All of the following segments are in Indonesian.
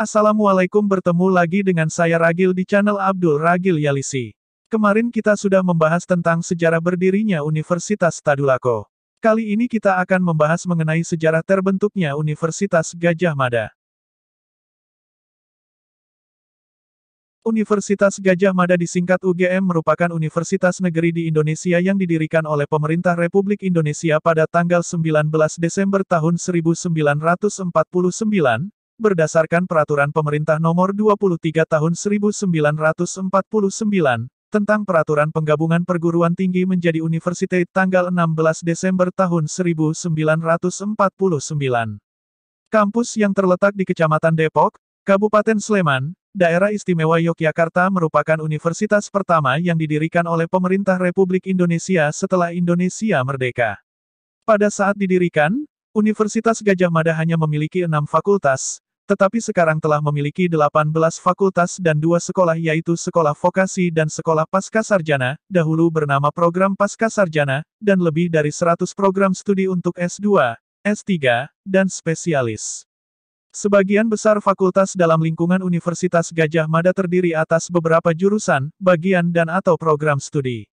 Assalamualaikum bertemu lagi dengan saya Ragil di channel Abdul Ragil Yalisi. Kemarin kita sudah membahas tentang sejarah berdirinya Universitas Tadulako. Kali ini kita akan membahas mengenai sejarah terbentuknya Universitas Gajah Mada. Universitas Gajah Mada disingkat UGM merupakan universitas negeri di Indonesia yang didirikan oleh pemerintah Republik Indonesia pada tanggal 19 Desember tahun 1949, berdasarkan Peraturan Pemerintah Nomor 23 Tahun 1949, tentang Peraturan Penggabungan Perguruan Tinggi menjadi Universitas tanggal 16 Desember tahun 1949. Kampus yang terletak di Kecamatan Depok, Kabupaten Sleman, Daerah Istimewa Yogyakarta merupakan universitas pertama yang didirikan oleh pemerintah Republik Indonesia setelah Indonesia merdeka. Pada saat didirikan, Universitas Gajah Mada hanya memiliki enam fakultas, tetapi sekarang telah memiliki 18 fakultas dan dua sekolah yaitu Sekolah Vokasi dan Sekolah Pascasarjana, dahulu bernama Program Pascasarjana, dan lebih dari 100 program studi untuk S2, S3, dan spesialis. Sebagian besar fakultas dalam lingkungan Universitas Gajah Mada terdiri atas beberapa jurusan, bagian dan atau program studi.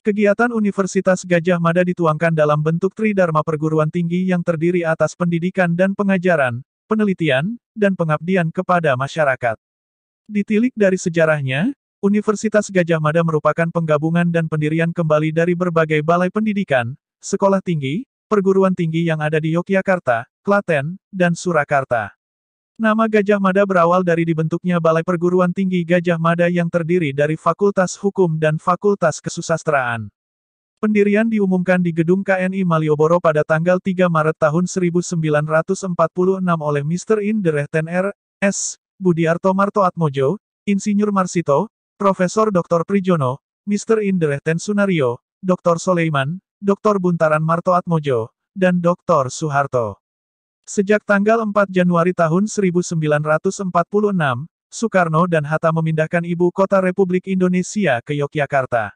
Kegiatan Universitas Gajah Mada dituangkan dalam bentuk tridharma perguruan tinggi yang terdiri atas pendidikan dan pengajaran, penelitian, dan pengabdian kepada masyarakat. Ditilik dari sejarahnya, Universitas Gajah Mada merupakan penggabungan dan pendirian kembali dari berbagai balai pendidikan, sekolah tinggi, perguruan tinggi yang ada di Yogyakarta, Klaten, dan Surakarta. Nama Gajah Mada berawal dari dibentuknya Balai Perguruan Tinggi Gajah Mada yang terdiri dari Fakultas Hukum dan Fakultas Kesusastraan. Pendirian diumumkan di gedung KNI Malioboro pada tanggal 3 Maret tahun 1946 oleh Mr. In R. S. Budiarto Marto Atmojo, Insinyur Marsito, Profesor Dr. Prijono, Mr. In Sunario, Dr. Soleiman, Dr. Buntaran Marto Atmojo, dan Dr. Suharto. Sejak tanggal 4 Januari tahun 1946, Soekarno dan Hatta memindahkan ibu kota Republik Indonesia ke Yogyakarta.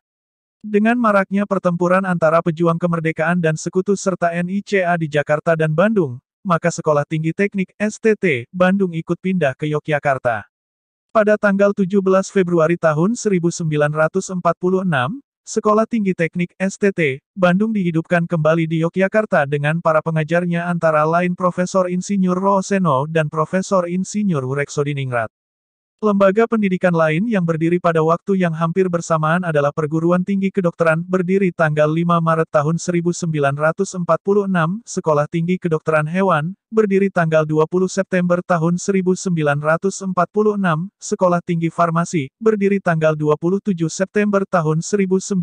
Dengan maraknya pertempuran antara pejuang kemerdekaan dan sekutu serta NICA di Jakarta dan Bandung, maka Sekolah Tinggi Teknik STT Bandung ikut pindah ke Yogyakarta. Pada tanggal 17 Februari tahun 1946, Sekolah Tinggi Teknik STT, Bandung dihidupkan kembali di Yogyakarta dengan para pengajarnya antara lain Profesor Insinyur Roseno dan Profesor Insinyur Ureksodiningrat. Lembaga pendidikan lain yang berdiri pada waktu yang hampir bersamaan adalah Perguruan Tinggi Kedokteran berdiri tanggal 5 Maret tahun 1946, Sekolah Tinggi Kedokteran Hewan, berdiri tanggal 20 September tahun 1946, Sekolah Tinggi Farmasi, berdiri tanggal 27 September tahun 1946,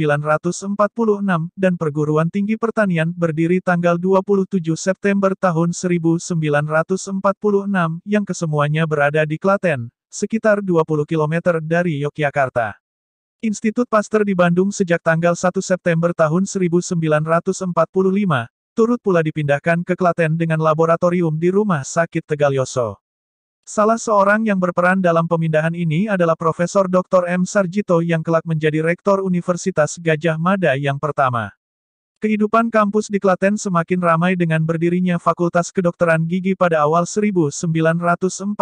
dan Perguruan Tinggi Pertanian berdiri tanggal 27 September tahun 1946, yang kesemuanya berada di Klaten sekitar 20 km dari Yogyakarta. Institut Pasteur di Bandung sejak tanggal 1 September tahun 1945, turut pula dipindahkan ke Klaten dengan laboratorium di Rumah Sakit Tegal Yoso. Salah seorang yang berperan dalam pemindahan ini adalah Profesor Dr. M. Sarjito yang kelak menjadi Rektor Universitas Gajah Mada yang pertama. Kehidupan kampus di Klaten semakin ramai dengan berdirinya Fakultas Kedokteran Gigi pada awal 1948.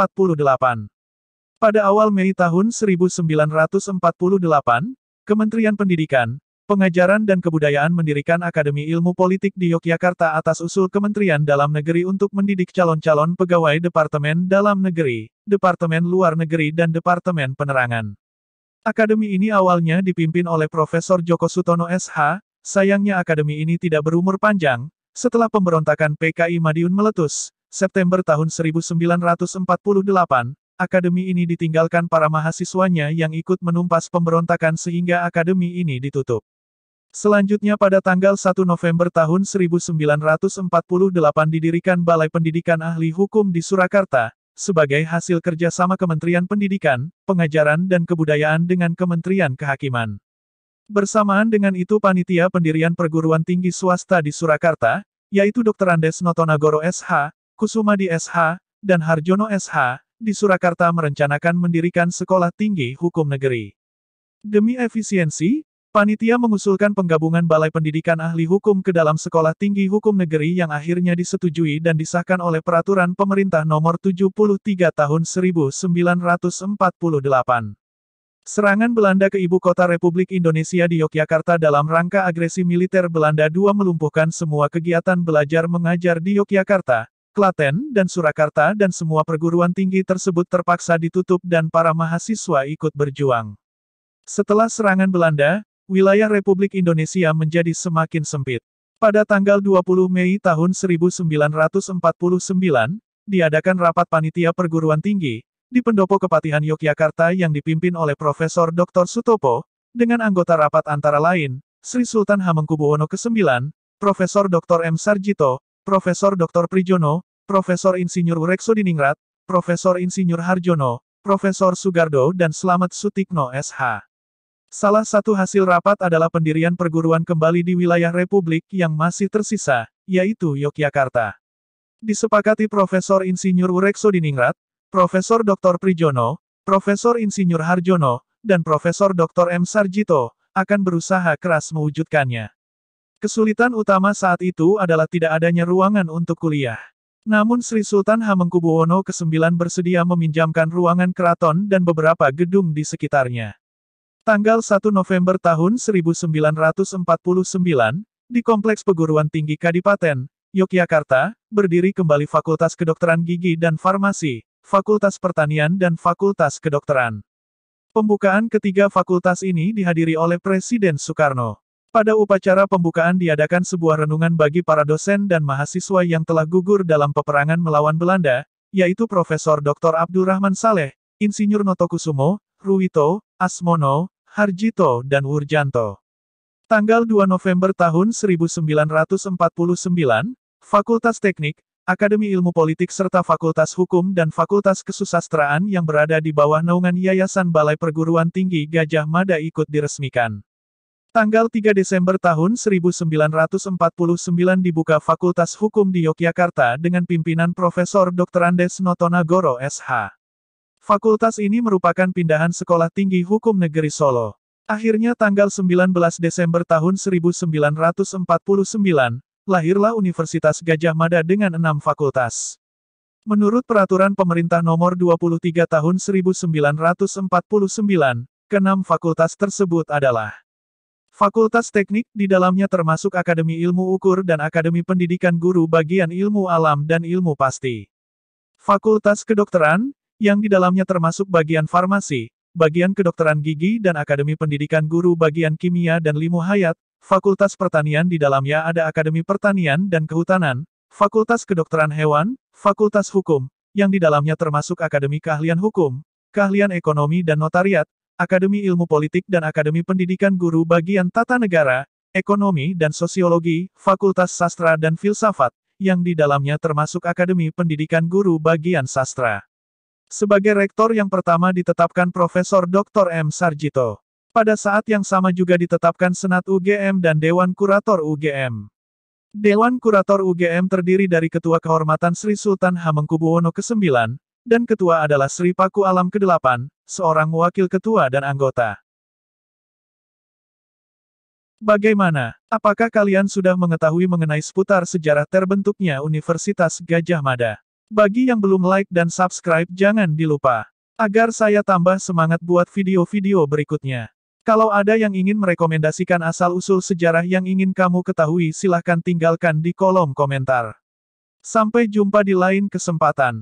Pada awal Mei tahun 1948, Kementerian Pendidikan, Pengajaran dan Kebudayaan mendirikan Akademi Ilmu Politik di Yogyakarta atas usul Kementerian Dalam Negeri untuk mendidik calon-calon pegawai Departemen Dalam Negeri, Departemen Luar Negeri dan Departemen Penerangan. Akademi ini awalnya dipimpin oleh Profesor Joko Sutono SH, sayangnya akademi ini tidak berumur panjang, setelah pemberontakan PKI Madiun meletus, September tahun 1948, Akademi ini ditinggalkan para mahasiswanya yang ikut menumpas pemberontakan sehingga akademi ini ditutup. Selanjutnya pada tanggal 1 November tahun 1948 didirikan Balai Pendidikan Ahli Hukum di Surakarta, sebagai hasil kerjasama Kementerian Pendidikan, Pengajaran dan Kebudayaan dengan Kementerian Kehakiman. Bersamaan dengan itu Panitia Pendirian Perguruan Tinggi Swasta di Surakarta, yaitu Dr. Andes Notonagoro SH, Kusumadi SH, dan Harjono SH, di Surakarta merencanakan mendirikan sekolah tinggi hukum negeri. Demi efisiensi, panitia mengusulkan penggabungan Balai Pendidikan Ahli Hukum ke dalam Sekolah Tinggi Hukum Negeri yang akhirnya disetujui dan disahkan oleh Peraturan Pemerintah Nomor 73 Tahun 1948. Serangan Belanda ke ibu kota Republik Indonesia di Yogyakarta dalam rangka agresi militer Belanda II melumpuhkan semua kegiatan belajar mengajar di Yogyakarta, Klaten dan Surakarta dan semua perguruan tinggi tersebut terpaksa ditutup dan para mahasiswa ikut berjuang. Setelah serangan Belanda, wilayah Republik Indonesia menjadi semakin sempit. Pada tanggal 20 Mei tahun 1949, diadakan rapat panitia perguruan tinggi, di Pendopo Kepatihan Yogyakarta yang dipimpin oleh Profesor Dr. Sutopo, dengan anggota rapat antara lain, Sri Sultan Hamengkubuwono IX, Profesor Dr. M. Sarjito, Profesor Dr. Prijono, Profesor Insinyur Diningrat, Profesor Insinyur Harjono, Profesor Sugardo dan Selamat Sutikno SH. Salah satu hasil rapat adalah pendirian perguruan kembali di wilayah Republik yang masih tersisa, yaitu Yogyakarta. Disepakati Profesor Insinyur Diningrat, Profesor Dr. Prijono, Profesor Insinyur Harjono, dan Profesor Dr. M. Sarjito, akan berusaha keras mewujudkannya. Kesulitan utama saat itu adalah tidak adanya ruangan untuk kuliah. Namun Sri Sultan Hamengkubuwono ke-9 bersedia meminjamkan ruangan keraton dan beberapa gedung di sekitarnya. Tanggal 1 November tahun 1949, di Kompleks Peguruan Tinggi Kadipaten, Yogyakarta, berdiri kembali Fakultas Kedokteran Gigi dan Farmasi, Fakultas Pertanian dan Fakultas Kedokteran. Pembukaan ketiga fakultas ini dihadiri oleh Presiden Soekarno. Pada upacara pembukaan diadakan sebuah renungan bagi para dosen dan mahasiswa yang telah gugur dalam peperangan melawan Belanda, yaitu Profesor Dr. Abdurrahman Saleh, Insinyur Notokusumo, Ruwito, Asmono, Harjito dan Wurjanto. Tanggal 2 November tahun 1949, Fakultas Teknik, Akademi Ilmu Politik serta Fakultas Hukum dan Fakultas Kesusastraan yang berada di bawah naungan Yayasan Balai Perguruan Tinggi Gajah Mada ikut diresmikan. Tanggal 3 Desember tahun 1949 dibuka Fakultas Hukum di Yogyakarta dengan pimpinan Profesor Dr. Andes Notonagoro SH. Fakultas ini merupakan pindahan Sekolah Tinggi Hukum Negeri Solo. Akhirnya tanggal 19 Desember tahun 1949, lahirlah Universitas Gajah Mada dengan enam fakultas. Menurut Peraturan Pemerintah Nomor 23 Tahun 1949, keenam fakultas tersebut adalah Fakultas teknik, di dalamnya termasuk Akademi Ilmu Ukur dan Akademi Pendidikan Guru bagian ilmu alam dan ilmu pasti. Fakultas kedokteran, yang di dalamnya termasuk bagian farmasi, bagian kedokteran gigi dan Akademi Pendidikan Guru bagian kimia dan limu hayat, Fakultas pertanian di dalamnya ada Akademi Pertanian dan Kehutanan, Fakultas kedokteran hewan, Fakultas hukum, yang di dalamnya termasuk Akademi Keahlian Hukum, Keahlian Ekonomi dan Notariat, Akademi Ilmu Politik dan Akademi Pendidikan Guru bagian Tata Negara, Ekonomi dan Sosiologi, Fakultas Sastra dan Filsafat, yang di dalamnya termasuk Akademi Pendidikan Guru bagian Sastra. Sebagai rektor yang pertama ditetapkan Profesor Dr. M. Sarjito. Pada saat yang sama juga ditetapkan Senat UGM dan Dewan Kurator UGM. Dewan Kurator UGM terdiri dari Ketua Kehormatan Sri Sultan Hamengkubuwono IX, dan ketua adalah Sri Paku Alam ke-8, seorang wakil ketua dan anggota. Bagaimana? Apakah kalian sudah mengetahui mengenai seputar sejarah terbentuknya Universitas Gajah Mada? Bagi yang belum like dan subscribe jangan dilupa. Agar saya tambah semangat buat video-video berikutnya. Kalau ada yang ingin merekomendasikan asal-usul sejarah yang ingin kamu ketahui silahkan tinggalkan di kolom komentar. Sampai jumpa di lain kesempatan.